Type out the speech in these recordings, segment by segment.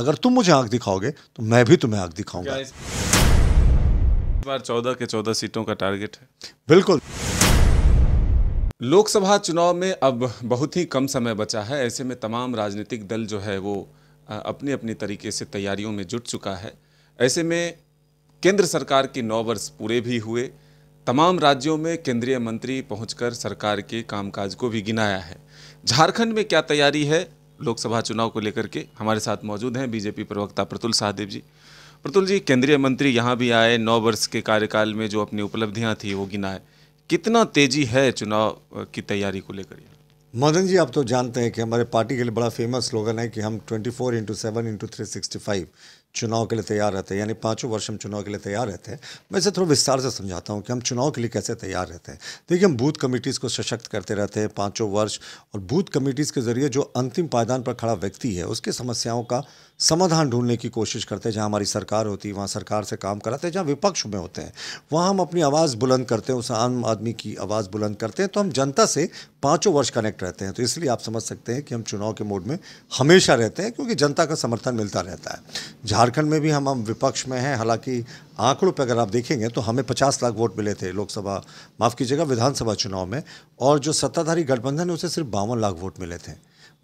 अगर तुम मुझे आंख दिखाओगे तो मैं भी तुम्हें आंख दिखाऊंगा इस बार चौदह के चौदह सीटों का टारगेट है बिल्कुल लोकसभा चुनाव में अब बहुत ही कम समय बचा है ऐसे में तमाम राजनीतिक दल जो है वो अपने अपने तरीके से तैयारियों में जुट चुका है ऐसे में केंद्र सरकार के नौ वर्ष पूरे भी हुए तमाम राज्यों में केंद्रीय मंत्री पहुंचकर सरकार के कामकाज को भी गिनाया है झारखंड में क्या तैयारी है लोकसभा चुनाव को लेकर के हमारे साथ मौजूद हैं बीजेपी प्रवक्ता प्रतुल सहदेव जी प्रतुल जी केंद्रीय मंत्री यहाँ भी आए नौ वर्ष के कार्यकाल में जो अपनी उपलब्धियाँ थी वो गिनाए कितना तेजी है चुनाव की तैयारी को लेकर मदन जी आप तो जानते हैं कि हमारे पार्टी के लिए बड़ा फेमस स्लोगन है कि हम 24 four into seven into three sixty five चुनाव के लिए तैयार रहते हैं यानी पाँचों वर्ष हम चुनाव के लिए तैयार रहते हैं मैं इसे थोड़ा विस्तार से समझाता हूँ कि हम चुनाव के लिए कैसे तैयार रहते हैं देखिए हम बूथ कमेटीज़ को सशक्त करते रहते हैं पाँचों वर्ष और बूथ कमेटीज़ के ज़रिए जो अंतिम पायदान पर खड़ा व्यक्ति है उसकी समस्याओं का समाधान ढूंढने की कोशिश करते हैं जहाँ हमारी सरकार होती है वहाँ सरकार से काम कराते हैं जहाँ विपक्ष में होते हैं वहाँ हम अपनी आवाज़ बुलंद करते हैं उस आम आदमी की आवाज़ बुलंद करते हैं तो हम जनता से पाँचों वर्ष कनेक्ट सब्जेक्ट रहते हैं तो इसलिए आप समझ सकते हैं कि हम चुनाव के मोड में हमेशा रहते हैं क्योंकि जनता का समर्थन मिलता रहता है झारखंड में भी हम हम विपक्ष में हैं हालांकि आंकड़ों पर अगर आप देखेंगे तो हमें पचास लाख वोट मिले थे लोकसभा माफ़ कीजिएगा विधानसभा चुनाव में और जो सत्ताधारी गठबंधन है उसे सिर्फ बावन लाख वोट मिले थे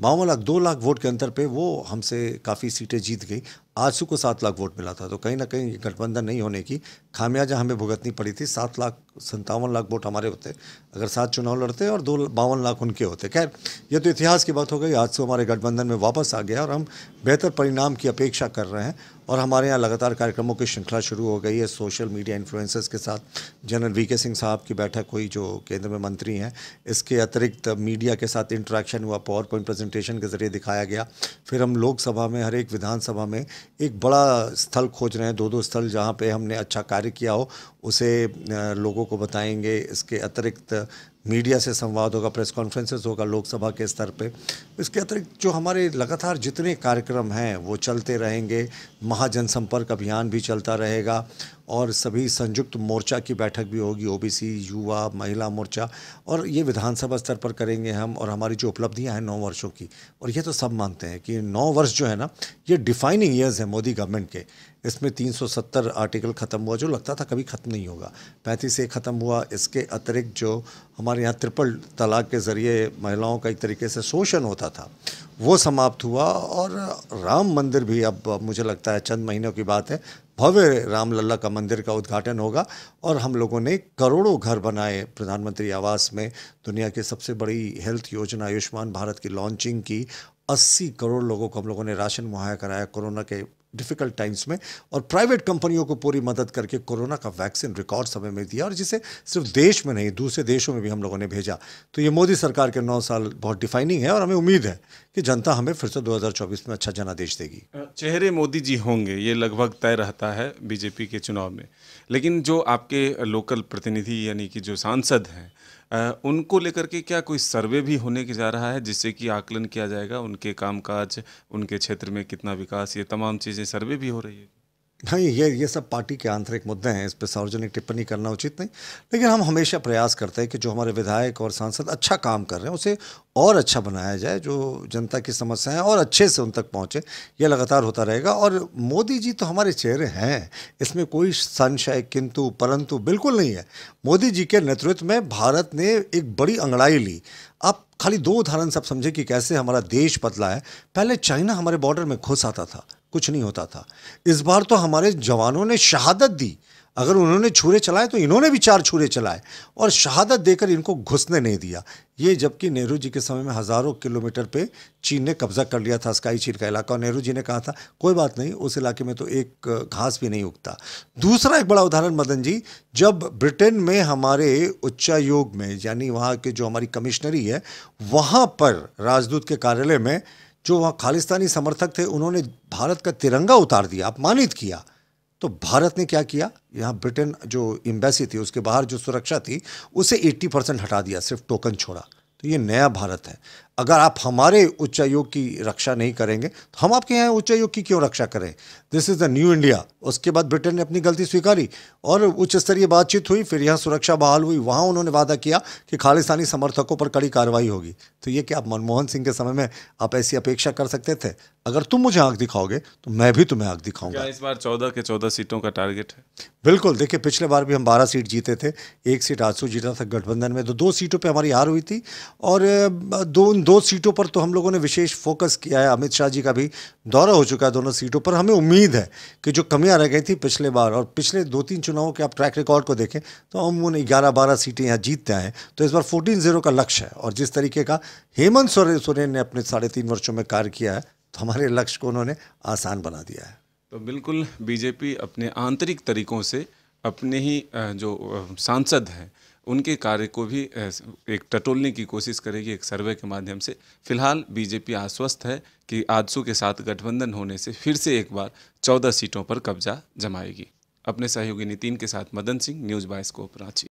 बावन लाख दो लाख वोट के अंतर पे वो हमसे काफ़ी सीटें जीत गई आजसू को सात लाख वोट मिला था तो कहीं ना कहीं गठबंधन नहीं होने की खामियाजा हमें भुगतनी पड़ी थी सात लाख संतावन लाख वोट हमारे होते अगर सात चुनाव लड़ते और दो बावन लाख उनके होते खैर ये तो इतिहास की बात हो गई आजसू हमारे गठबंधन में वापस आ गया और हम बेहतर परिणाम की अपेक्षा कर रहे हैं और हमारे यहाँ लगातार कार्यक्रमों की श्रृंखला शुरू हो गई है सोशल मीडिया इन्फ्लुएंसर्स के साथ जनरल वी के सिंह साहब की बैठक हुई जो केंद्र में मंत्री हैं इसके अतिरिक्त मीडिया के साथ इंट्रैक्शन हुआ पावर पॉइंट प्रेजेंटेशन के जरिए दिखाया गया फिर हम लोकसभा में हर एक विधानसभा में एक बड़ा स्थल खोज रहे हैं दो दो स्थल जहाँ पे हमने अच्छा कार्य किया हो उसे लोगों को बताएंगे इसके अतिरिक्त मीडिया से संवाद होगा प्रेस कॉन्फ्रेंसेस होगा लोकसभा के स्तर पे इसके अतिरिक्त जो हमारे लगातार जितने कार्यक्रम हैं वो चलते रहेंगे महाजन संपर्क अभियान भी चलता रहेगा और सभी संयुक्त मोर्चा की बैठक भी होगी ओबीसी युवा महिला मोर्चा और ये विधानसभा स्तर पर करेंगे हम और हमारी जो उपलब्धियाँ हैं नौ वर्षों की और ये तो सब मानते हैं कि नौ वर्ष जो है ना ये डिफाइनिंग ईयर्स हैं मोदी गवर्नमेंट के इसमें 370 आर्टिकल ख़त्म हुआ जो लगता था कभी ख़त्म नहीं होगा पैंतीस ए ख़त्म हुआ इसके अतिरिक्त जो हमारे यहाँ ट्रिपल तलाक के ज़रिए महिलाओं का एक तरीके से शोषण होता था वो समाप्त हुआ और राम मंदिर भी अब मुझे लगता है चंद महीनों की बात है भव्य राम लल्ला का मंदिर का उद्घाटन होगा और हम लोगों ने करोड़ों घर बनाए प्रधानमंत्री आवास में दुनिया की सबसे बड़ी हेल्थ योजना आयुष्मान भारत की लॉन्चिंग की 80 करोड़ लोगों को हम लोगों ने राशन मुहैया कराया कोरोना के डिफिकल्ट टाइम्स में और प्राइवेट कंपनियों को पूरी मदद करके कोरोना का वैक्सीन रिकॉर्ड समय में दिया और जिसे सिर्फ देश में नहीं दूसरे देशों में भी हम लोगों ने भेजा तो ये मोदी सरकार के नौ साल बहुत डिफाइनिंग है और हमें उम्मीद है कि जनता हमें फिर से 2024 में अच्छा जनादेश देगी चेहरे मोदी जी होंगे ये लगभग तय रहता है बीजेपी के चुनाव में लेकिन जो आपके लोकल प्रतिनिधि यानी कि जो सांसद हैं उनको लेकर के क्या कोई सर्वे भी होने के जा रहा है जिससे कि आकलन किया जाएगा उनके कामकाज उनके क्षेत्र में कितना विकास ये तमाम चीज़ें सर्वे भी हो रही है नहीं हाँ, ये ये सब पार्टी के आंतरिक मुद्दे हैं इस पर सार्वजनिक टिप्पणी करना उचित नहीं लेकिन हम हमेशा प्रयास करते हैं कि जो हमारे विधायक और सांसद अच्छा काम कर रहे हैं उसे और अच्छा बनाया जाए जो जनता की समस्याएं और अच्छे से उन तक पहुंचे यह लगातार होता रहेगा और मोदी जी तो हमारे चेहरे हैं इसमें कोई संशय किंतु परंतु बिल्कुल नहीं है मोदी जी के नेतृत्व में भारत ने एक बड़ी अंगड़ाई ली आप खाली दो उदाहरण सब समझे कि कैसे हमारा देश बदला है पहले चाइना हमारे बॉर्डर में घुस आता था कुछ नहीं होता था इस बार तो हमारे जवानों ने शहादत दी अगर उन्होंने छुरे चलाए तो इन्होंने भी चार छुरे चलाए और शहादत देकर इनको घुसने नहीं दिया ये जबकि नेहरू जी के समय में हज़ारों किलोमीटर पे चीन ने कब्जा कर लिया था स्काई चीन का इलाका और नेहरू जी ने कहा था कोई बात नहीं उस इलाके में तो एक घास भी नहीं उगता दूसरा एक बड़ा उदाहरण मदन जी जब ब्रिटेन में हमारे उच्चायोग में यानी वहाँ के जो हमारी कमिश्नरी है वहाँ पर राजदूत के कार्यालय में जो वहाँ खालिस्तानी समर्थक थे उन्होंने भारत का तिरंगा उतार दिया अपमानित किया तो भारत ने क्या किया यहाँ ब्रिटेन जो एम्बेसी थी उसके बाहर जो सुरक्षा थी उसे 80 परसेंट हटा दिया सिर्फ टोकन छोड़ा तो ये नया भारत है अगर आप हमारे उच्चायोग की रक्षा नहीं करेंगे तो हम आपके यहाँ उच्चायोग की क्यों रक्षा करें this is the new India उसके बाद ब्रिटेन ने अपनी गलती स्वीकारी और उच्च स्तरीय बातचीत हुई फिर यहाँ सुरक्षा बहाल हुई वहाँ उन्होंने वादा किया कि खालिस्तानी समर्थकों पर कड़ी कार्रवाई होगी तो ये क्या आप मनमोहन सिंह के समय में आप ऐसी अपेक्षा कर सकते थे अगर तुम मुझे आँख दिखाओगे तो मैं भी तुम्हें आँख दिखाऊंगा इस बार चौदह के चौदह सीटों का टारगेट है बिल्कुल देखिए पिछले बार भी हम बारह सीट जीते थे एक सीट आजसू जीता था गठबंधन में तो दो सीटों पर हमारी हार हुई थी और दो दो सीटों पर तो हम लोगों ने विशेष फोकस किया है अमित शाह जी का भी दौरा हो चुका है दोनों सीटों पर हमें उम्मीद है कि जो कमियां रह गई थी पिछले बार और पिछले दो तीन चुनावों के आप ट्रैक रिकॉर्ड को देखें तो हम उन ग्यारह बारह सीटें यहाँ जीतते हैं तो इस बार फोर्टीन जीरो का लक्ष्य है और जिस तरीके का हेमंत सोरेन सोरेन ने अपने साढ़े तीन वर्षों में कार्य किया है तो हमारे लक्ष्य को उन्होंने आसान बना दिया है तो बिल्कुल बीजेपी अपने आंतरिक तरीकों से अपने ही जो सांसद हैं उनके कार्य को भी एक टटोलने की कोशिश करेगी एक सर्वे के माध्यम से फिलहाल बीजेपी आश्वस्त है कि आजसू के साथ गठबंधन होने से फिर से एक बार चौदह सीटों पर कब्जा जमाएगी अपने सहयोगी नितिन के साथ मदन सिंह न्यूज़ बाइस को रांची